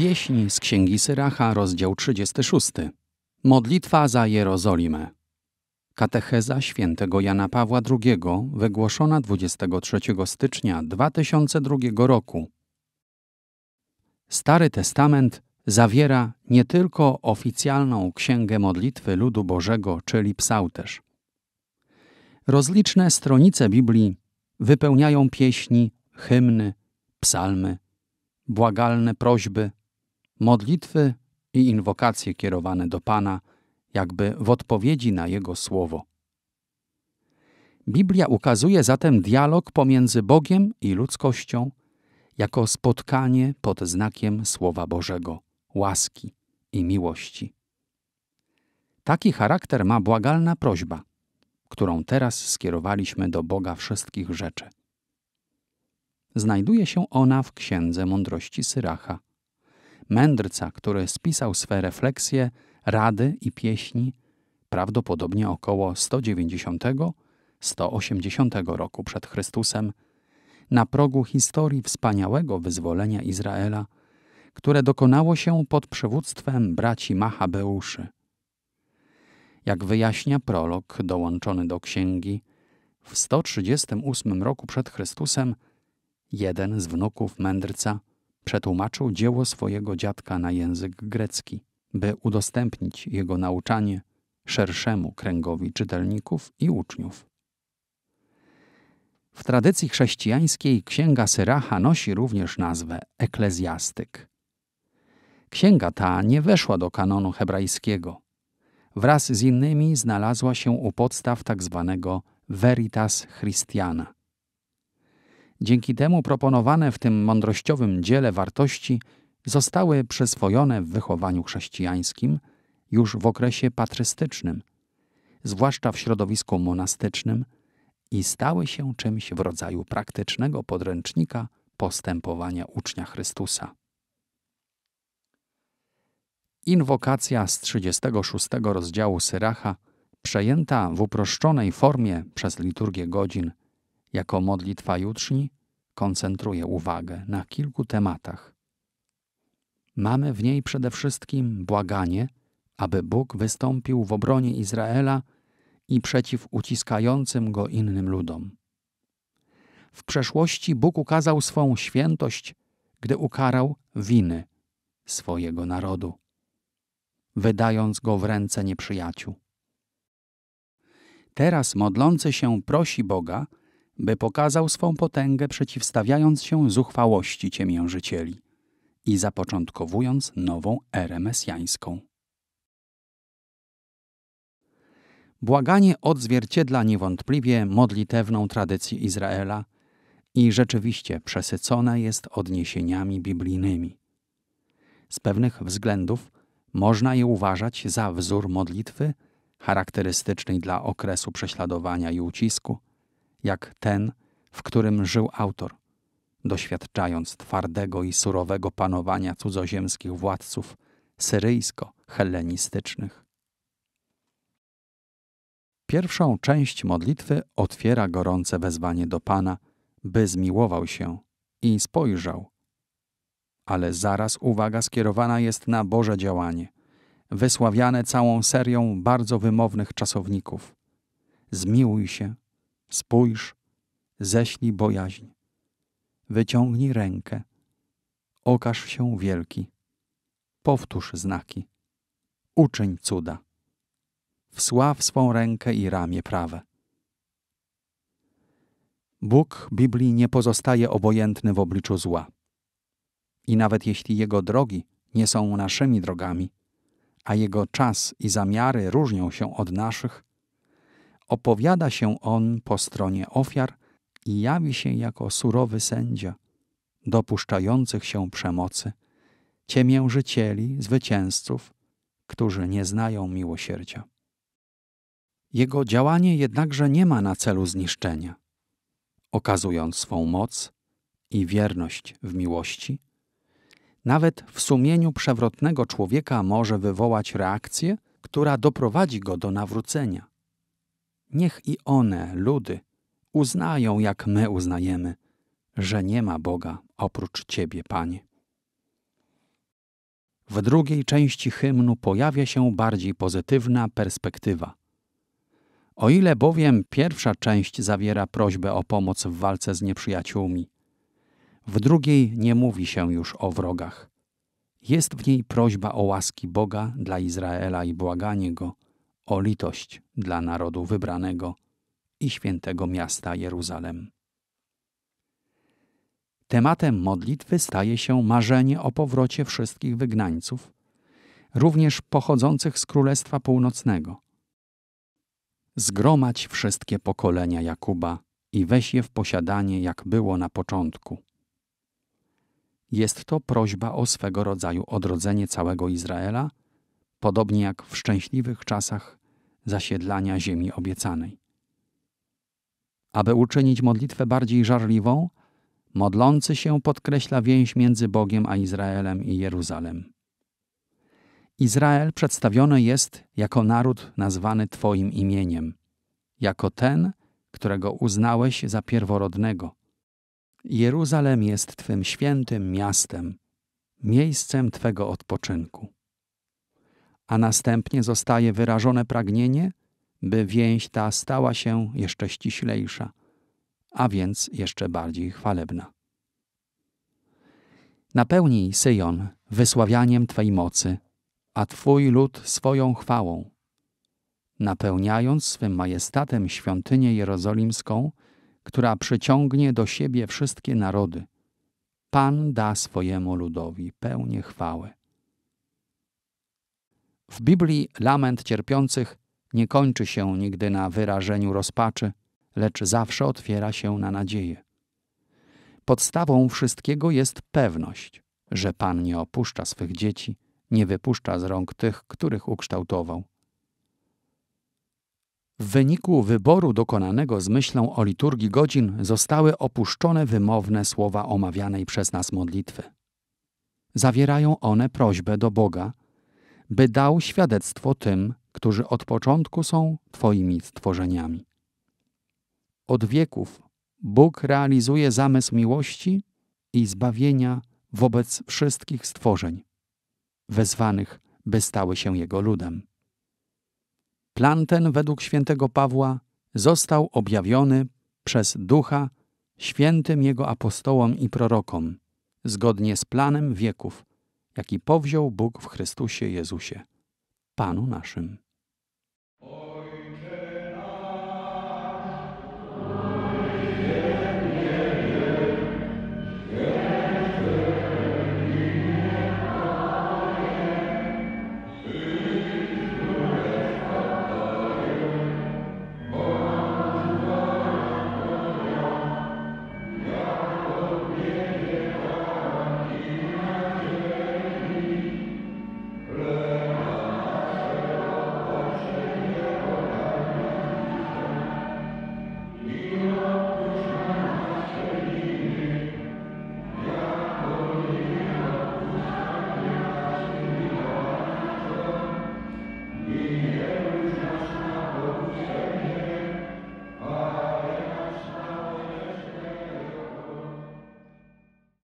Pieśni z Księgi Syracha, rozdział 36. Modlitwa za Jerozolimę. Katecheza świętego Jana Pawła II, wygłoszona 23 stycznia 2002 roku. Stary Testament zawiera nie tylko oficjalną księgę modlitwy ludu Bożego, czyli psałterz. Rozliczne stronice Biblii wypełniają pieśni, hymny, psalmy, błagalne prośby, modlitwy i inwokacje kierowane do Pana, jakby w odpowiedzi na Jego słowo. Biblia ukazuje zatem dialog pomiędzy Bogiem i ludzkością jako spotkanie pod znakiem Słowa Bożego, łaski i miłości. Taki charakter ma błagalna prośba, którą teraz skierowaliśmy do Boga wszystkich rzeczy. Znajduje się ona w Księdze Mądrości Syracha – mędrca, który spisał swe refleksje, rady i pieśni prawdopodobnie około 190-180 roku przed Chrystusem, na progu historii wspaniałego wyzwolenia Izraela, które dokonało się pod przywództwem braci Machabeuszy. Jak wyjaśnia prolog dołączony do księgi, w 138 roku przed Chrystusem jeden z wnuków mędrca Przetłumaczył dzieło swojego dziadka na język grecki, by udostępnić jego nauczanie szerszemu kręgowi czytelników i uczniów. W tradycji chrześcijańskiej księga Syracha nosi również nazwę Eklezjastyk. Księga ta nie weszła do kanonu hebrajskiego. Wraz z innymi znalazła się u podstaw tzw. Tak veritas Christiana – Dzięki temu proponowane w tym mądrościowym dziele wartości zostały przyswojone w wychowaniu chrześcijańskim już w okresie patrystycznym, zwłaszcza w środowisku monastycznym, i stały się czymś w rodzaju praktycznego podręcznika postępowania ucznia Chrystusa. Inwokacja z 36 rozdziału Syracha, przejęta w uproszczonej formie przez liturgię godzin jako modlitwa jutrzni, koncentruje uwagę na kilku tematach. Mamy w niej przede wszystkim błaganie, aby Bóg wystąpił w obronie Izraela i przeciw uciskającym go innym ludom. W przeszłości Bóg ukazał swą świętość, gdy ukarał winy swojego narodu, wydając go w ręce nieprzyjaciół. Teraz modlący się prosi Boga, by pokazał swą potęgę przeciwstawiając się zuchwałości ciemiężycieli i zapoczątkowując nową erę mesjańską. Błaganie odzwierciedla niewątpliwie modlitewną tradycję Izraela i rzeczywiście przesycone jest odniesieniami biblijnymi. Z pewnych względów można je uważać za wzór modlitwy charakterystycznej dla okresu prześladowania i ucisku – jak ten, w którym żył autor, doświadczając twardego i surowego panowania cudzoziemskich władców syryjsko-hellenistycznych. Pierwszą część modlitwy otwiera gorące wezwanie do Pana, by zmiłował się i spojrzał. Ale zaraz uwaga skierowana jest na Boże działanie, wysławiane całą serią bardzo wymownych czasowników. Zmiłuj się, Spójrz, ześlij bojaźń. Wyciągnij rękę. Okaż się wielki. Powtórz znaki. Uczyń cuda. Wsław swą rękę i ramię prawe. Bóg Biblii nie pozostaje obojętny w obliczu zła. I nawet jeśli Jego drogi nie są naszymi drogami, a Jego czas i zamiary różnią się od naszych, Opowiada się on po stronie ofiar i jawi się jako surowy sędzia, dopuszczających się przemocy, ciemiężycieli, zwycięzców, którzy nie znają miłosierdzia. Jego działanie jednakże nie ma na celu zniszczenia. Okazując swą moc i wierność w miłości, nawet w sumieniu przewrotnego człowieka może wywołać reakcję, która doprowadzi go do nawrócenia niech i one, ludy, uznają, jak my uznajemy, że nie ma Boga oprócz Ciebie, Panie. W drugiej części hymnu pojawia się bardziej pozytywna perspektywa. O ile bowiem pierwsza część zawiera prośbę o pomoc w walce z nieprzyjaciółmi, w drugiej nie mówi się już o wrogach. Jest w niej prośba o łaski Boga dla Izraela i błaganie go – o litość dla narodu wybranego i świętego miasta Jeruzalem. Tematem modlitwy staje się marzenie o powrocie wszystkich wygnańców, również pochodzących z Królestwa Północnego. Zgromadź wszystkie pokolenia Jakuba i weź je w posiadanie, jak było na początku. Jest to prośba o swego rodzaju odrodzenie całego Izraela, podobnie jak w szczęśliwych czasach zasiedlania ziemi obiecanej. Aby uczynić modlitwę bardziej żarliwą, modlący się podkreśla więź między Bogiem a Izraelem i Jeruzalem. Izrael przedstawiony jest jako naród nazwany Twoim imieniem, jako ten, którego uznałeś za pierworodnego. Jeruzalem jest Twym świętym miastem, miejscem Twego odpoczynku a następnie zostaje wyrażone pragnienie, by więź ta stała się jeszcze ściślejsza, a więc jeszcze bardziej chwalebna. Napełnij Syjon wysławianiem Twej mocy, a Twój lud swoją chwałą. Napełniając swym majestatem świątynię jerozolimską, która przyciągnie do siebie wszystkie narody, Pan da swojemu ludowi pełnię chwały. W Biblii lament cierpiących nie kończy się nigdy na wyrażeniu rozpaczy, lecz zawsze otwiera się na nadzieję. Podstawą wszystkiego jest pewność, że Pan nie opuszcza swych dzieci, nie wypuszcza z rąk tych, których ukształtował. W wyniku wyboru dokonanego z myślą o liturgii godzin zostały opuszczone wymowne słowa omawianej przez nas modlitwy. Zawierają one prośbę do Boga, by dał świadectwo tym, którzy od początku są Twoimi stworzeniami. Od wieków Bóg realizuje zamysł miłości i zbawienia wobec wszystkich stworzeń, wezwanych, by stały się Jego ludem. Plan ten według świętego Pawła został objawiony przez Ducha świętym Jego apostołom i prorokom, zgodnie z planem wieków, jaki powziął Bóg w Chrystusie Jezusie, Panu naszym.